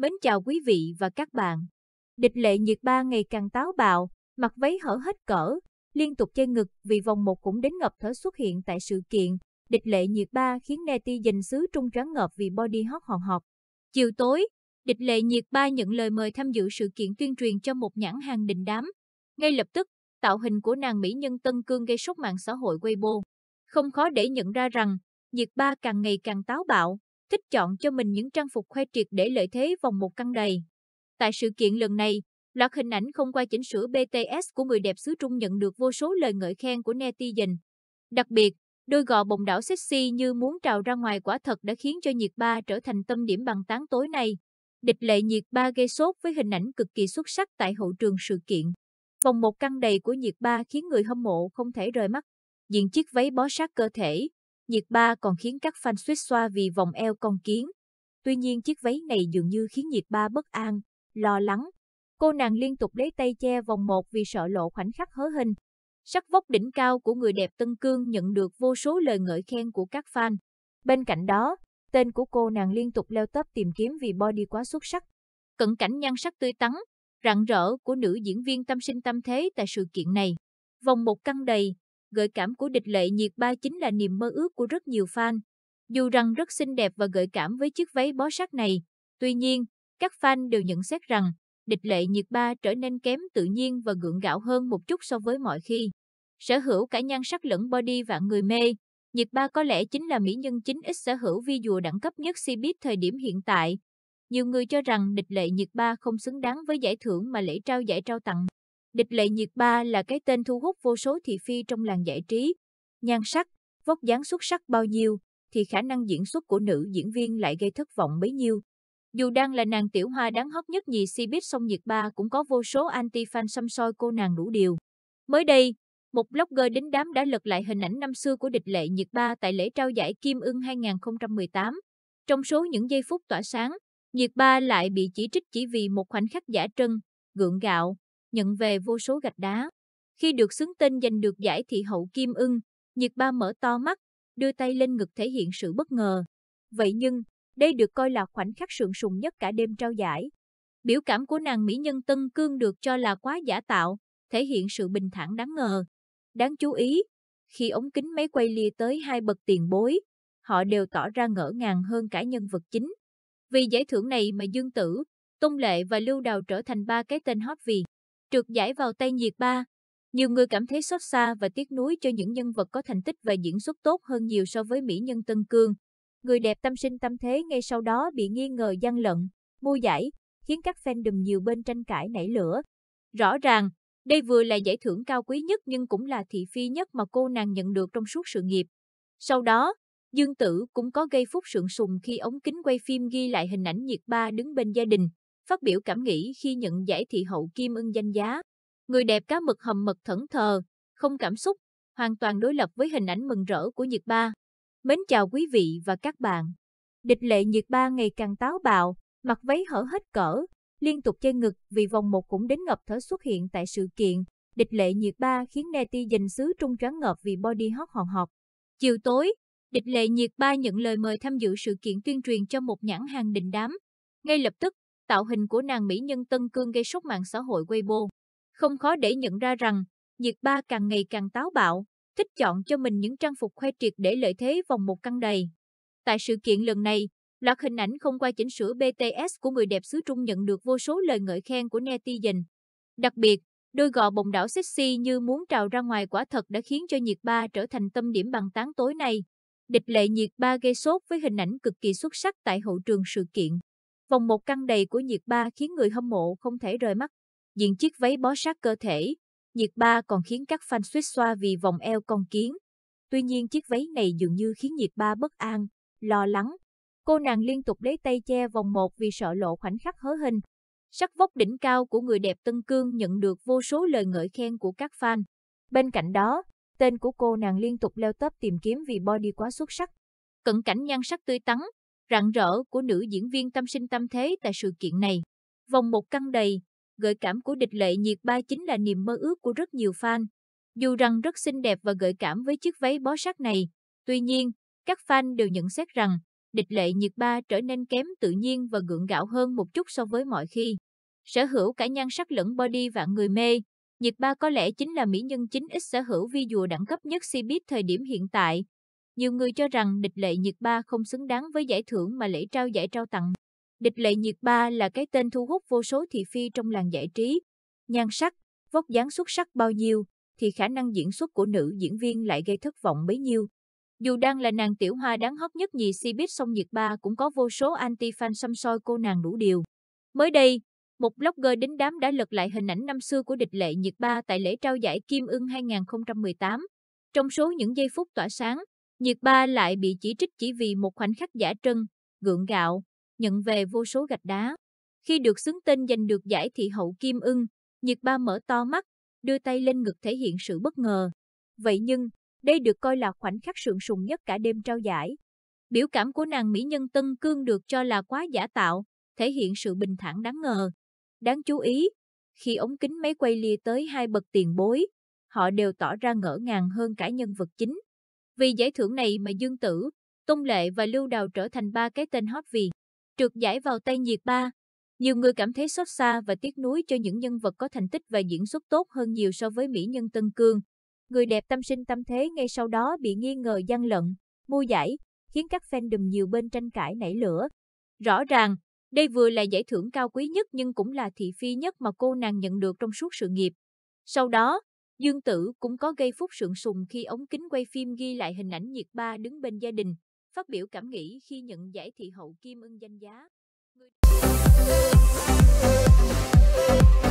Mến chào quý vị và các bạn. Địch lệ nhiệt ba ngày càng táo bạo, mặc váy hở hết cỡ, liên tục che ngực vì vòng một cũng đến ngập thở xuất hiện tại sự kiện. Địch lệ nhiệt ba khiến Netty dành xứ trung tráng ngợp vì body hot hòn họp. Chiều tối, địch lệ nhiệt ba nhận lời mời tham dự sự kiện tuyên truyền cho một nhãn hàng đình đám. Ngay lập tức, tạo hình của nàng mỹ nhân Tân Cương gây sốt mạng xã hội Weibo. Không khó để nhận ra rằng, nhiệt ba càng ngày càng táo bạo, thích chọn cho mình những trang phục khoe triệt để lợi thế vòng một căng đầy. Tại sự kiện lần này, loạt hình ảnh không qua chỉnh sửa BTS của người đẹp xứ Trung nhận được vô số lời ngợi khen của netizen. Đặc biệt, đôi gò bồng đảo sexy như muốn trào ra ngoài quả thật đã khiến cho nhiệt ba trở thành tâm điểm bằng tán tối nay. Địch lệ nhiệt ba gây sốt với hình ảnh cực kỳ xuất sắc tại hậu trường sự kiện. Vòng một căng đầy của nhiệt ba khiến người hâm mộ không thể rời mắt. Diện chiếc váy bó sát cơ thể, Nhiệt ba còn khiến các fan suýt xoa vì vòng eo con kiến. Tuy nhiên chiếc váy này dường như khiến nhiệt ba bất an, lo lắng. Cô nàng liên tục lấy tay che vòng một vì sợ lộ khoảnh khắc hớ hình. Sắc vóc đỉnh cao của người đẹp Tân Cương nhận được vô số lời ngợi khen của các fan. Bên cạnh đó, tên của cô nàng liên tục leo tấp tìm kiếm vì body quá xuất sắc. Cận cảnh nhan sắc tươi tắn, rạng rỡ của nữ diễn viên tâm sinh tâm thế tại sự kiện này. Vòng một căng đầy, gợi cảm của địch lệ nhiệt ba chính là niềm mơ ước của rất nhiều fan. Dù rằng rất xinh đẹp và gợi cảm với chiếc váy bó sát này, tuy nhiên, các fan đều nhận xét rằng địch lệ nhiệt ba trở nên kém tự nhiên và gượng gạo hơn một chút so với mọi khi. Sở hữu cả nhan sắc lẫn body và người mê, nhiệt ba có lẽ chính là mỹ nhân chính ít sở hữu vi dùa đẳng cấp nhất Cbiz thời điểm hiện tại. Nhiều người cho rằng địch lệ nhiệt ba không xứng đáng với giải thưởng mà lễ trao giải trao tặng. Địch lệ nhiệt ba là cái tên thu hút vô số thị phi trong làng giải trí. Nhan sắc, vóc dáng xuất sắc bao nhiêu, thì khả năng diễn xuất của nữ diễn viên lại gây thất vọng bấy nhiêu. Dù đang là nàng tiểu hoa đáng hot nhất nhì biết song nhiệt ba cũng có vô số anti-fan xăm soi cô nàng đủ điều. Mới đây, một blogger đến đám đã lật lại hình ảnh năm xưa của địch lệ nhiệt ba tại lễ trao giải Kim Ưng 2018. Trong số những giây phút tỏa sáng, nhiệt ba lại bị chỉ trích chỉ vì một khoảnh khắc giả trân, gượng gạo nhận về vô số gạch đá. Khi được xứng tên giành được giải thị hậu Kim Ưng, Nhiệt Ba mở to mắt, đưa tay lên ngực thể hiện sự bất ngờ. Vậy nhưng, đây được coi là khoảnh khắc sượng sùng nhất cả đêm trao giải. Biểu cảm của nàng mỹ nhân Tân Cương được cho là quá giả tạo, thể hiện sự bình thản đáng ngờ. Đáng chú ý, khi ống kính máy quay lia tới hai bậc tiền bối, họ đều tỏ ra ngỡ ngàng hơn cả nhân vật chính. Vì giải thưởng này mà Dương Tử, Tôn Lệ và Lưu Đào trở thành ba cái tên hot vì trượt giải vào tay nhiệt ba. Nhiều người cảm thấy xót xa và tiếc nuối cho những nhân vật có thành tích và diễn xuất tốt hơn nhiều so với mỹ nhân Tân Cương. Người đẹp tâm sinh tâm thế ngay sau đó bị nghi ngờ gian lận, mua giải, khiến các fan đùm nhiều bên tranh cãi nảy lửa. Rõ ràng, đây vừa là giải thưởng cao quý nhất nhưng cũng là thị phi nhất mà cô nàng nhận được trong suốt sự nghiệp. Sau đó, Dương Tử cũng có gây phúc sượng sùng khi ống kính quay phim ghi lại hình ảnh nhiệt ba đứng bên gia đình phát biểu cảm nghĩ khi nhận giải thị hậu Kim Ưng danh giá. Người đẹp cá mực hầm mật thẫn thờ, không cảm xúc, hoàn toàn đối lập với hình ảnh mừng rỡ của Nhật Ba. Mến chào quý vị và các bạn. Địch lệ Nhật Ba ngày càng táo bạo, mặc váy hở hết cỡ, liên tục che ngực vì vòng một cũng đến ngập thở xuất hiện tại sự kiện. Địch lệ nhiệt ba khiến netizen xứ trung choáng ngợp vì body hot hòn họp. Chiều tối, địch lệ nhiệt ba nhận lời mời tham dự sự kiện tuyên truyền cho một nhãn hàng đình đám. Ngay lập tức, tạo hình của nàng mỹ nhân Tân Cương gây sốt mạng xã hội Weibo. Không khó để nhận ra rằng, Nhiệt Ba càng ngày càng táo bạo, thích chọn cho mình những trang phục khoe triệt để lợi thế vòng một căn đầy. Tại sự kiện lần này, loạt hình ảnh không qua chỉnh sửa BTS của người đẹp xứ Trung nhận được vô số lời ngợi khen của netizen. Đặc biệt, đôi gò bồng đảo sexy như muốn trào ra ngoài quả thật đã khiến cho Nhiệt Ba trở thành tâm điểm bằng tán tối nay. Địch lệ Nhiệt Ba gây sốt với hình ảnh cực kỳ xuất sắc tại hậu trường sự kiện. Vòng một căng đầy của nhiệt ba khiến người hâm mộ không thể rời mắt. Diện chiếc váy bó sát cơ thể, nhiệt ba còn khiến các fan suýt xoa vì vòng eo con kiến. Tuy nhiên chiếc váy này dường như khiến nhiệt ba bất an, lo lắng. Cô nàng liên tục lấy tay che vòng một vì sợ lộ khoảnh khắc hớ hình. Sắc vóc đỉnh cao của người đẹp Tân Cương nhận được vô số lời ngợi khen của các fan. Bên cạnh đó, tên của cô nàng liên tục leo tấp tìm kiếm vì body quá xuất sắc. Cận cảnh nhan sắc tươi tắn, rạng rỡ của nữ diễn viên tâm sinh tâm thế tại sự kiện này. Vòng một căng đầy, gợi cảm của địch lệ nhiệt ba chính là niềm mơ ước của rất nhiều fan. Dù rằng rất xinh đẹp và gợi cảm với chiếc váy bó sát này, tuy nhiên, các fan đều nhận xét rằng địch lệ nhiệt ba trở nên kém tự nhiên và gượng gạo hơn một chút so với mọi khi. Sở hữu cả nhan sắc lẫn body vạn người mê, nhiệt ba có lẽ chính là mỹ nhân chính ít sở hữu vi dùa đẳng cấp nhất Si-biết thời điểm hiện tại, nhiều người cho rằng địch lệ nhiệt ba không xứng đáng với giải thưởng mà lễ trao giải trao tặng. Địch lệ nhiệt ba là cái tên thu hút vô số thị phi trong làng giải trí. Nhan sắc, vóc dáng xuất sắc bao nhiêu, thì khả năng diễn xuất của nữ diễn viên lại gây thất vọng bấy nhiêu. Dù đang là nàng tiểu hoa đáng hot nhất nhì si biết song nhiệt ba cũng có vô số anti-fan xăm soi cô nàng đủ điều. Mới đây, một blogger đính đám đã lật lại hình ảnh năm xưa của địch lệ nhiệt ba tại lễ trao giải Kim Ưng 2018. Trong số những giây phút tỏa sáng, Nhiệt ba lại bị chỉ trích chỉ vì một khoảnh khắc giả trân, gượng gạo, nhận về vô số gạch đá. Khi được xứng tên giành được giải thị hậu kim ưng, nhiệt ba mở to mắt, đưa tay lên ngực thể hiện sự bất ngờ. Vậy nhưng, đây được coi là khoảnh khắc sượng sùng nhất cả đêm trao giải. Biểu cảm của nàng mỹ nhân Tân Cương được cho là quá giả tạo, thể hiện sự bình thản đáng ngờ. Đáng chú ý, khi ống kính máy quay lia tới hai bậc tiền bối, họ đều tỏ ra ngỡ ngàng hơn cả nhân vật chính. Vì giải thưởng này mà Dương Tử, Tôn Lệ và Lưu Đào trở thành ba cái tên hot vì trượt giải vào tay nhiệt ba. Nhiều người cảm thấy xót xa và tiếc nuối cho những nhân vật có thành tích và diễn xuất tốt hơn nhiều so với mỹ nhân Tân Cương. Người đẹp tâm sinh tâm thế ngay sau đó bị nghi ngờ gian lận, mua giải, khiến các fan đùm nhiều bên tranh cãi nảy lửa. Rõ ràng, đây vừa là giải thưởng cao quý nhất nhưng cũng là thị phi nhất mà cô nàng nhận được trong suốt sự nghiệp. Sau đó, Dương Tử cũng có gây phúc sượng sùng khi ống kính quay phim ghi lại hình ảnh nhiệt ba đứng bên gia đình, phát biểu cảm nghĩ khi nhận giải thị hậu Kim Ưng danh giá. Người...